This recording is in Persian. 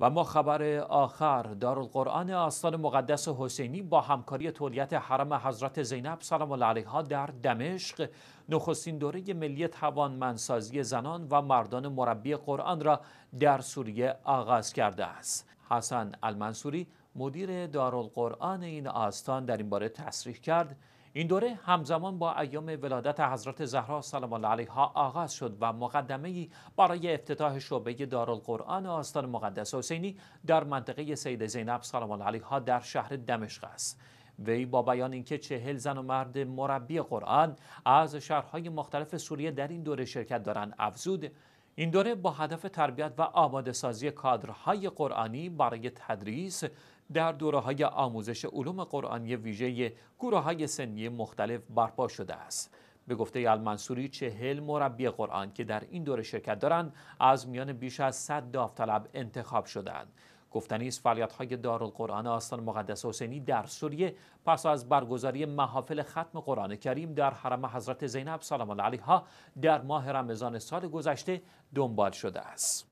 و ما خبر آخر دارالقرآن آستان مقدس حسینی با همکاری تولیت حرم حضرت زینب سلام الله علیها در دمشق نخستین دوره ملی منسازی زنان و مردان مربی قرآن را در سوریه آغاز کرده است حسن المنصوری مدیر دارالقرآن این آستان در این باره تصریح کرد این دوره همزمان با ایام ولادت حضرت زهرا سلام الله علیها آغاز شد و مقدمه برای افتتاح شعبه دارالقرآن آستان مقدس حسینی در منطقه سید زینب سلام الله علیها در شهر دمشق است وی با بیان اینکه چهل زن و مرد مربی قرآن از شهرهای مختلف سوریه در این دوره شرکت دارند افزود این دوره با هدف تربیت و آماده سازی کادرهای قرآنی برای تدریس در دوره های آموزش علوم قرآنی ویژه گروه های سنی مختلف برپا شده است. به گفته المنصوری چهل مربی قرآن که در این دوره شرکت دارند از میان بیش از 100 داوطلب انتخاب شدند. گفتنی است های دارالقرآن آستان مقدس حسینی در سوریه پس از برگزاری محافل ختم قرآن کریم در حرم حضرت زینب سلام الله علیها در ماه رمضان سال گذشته دنبال شده است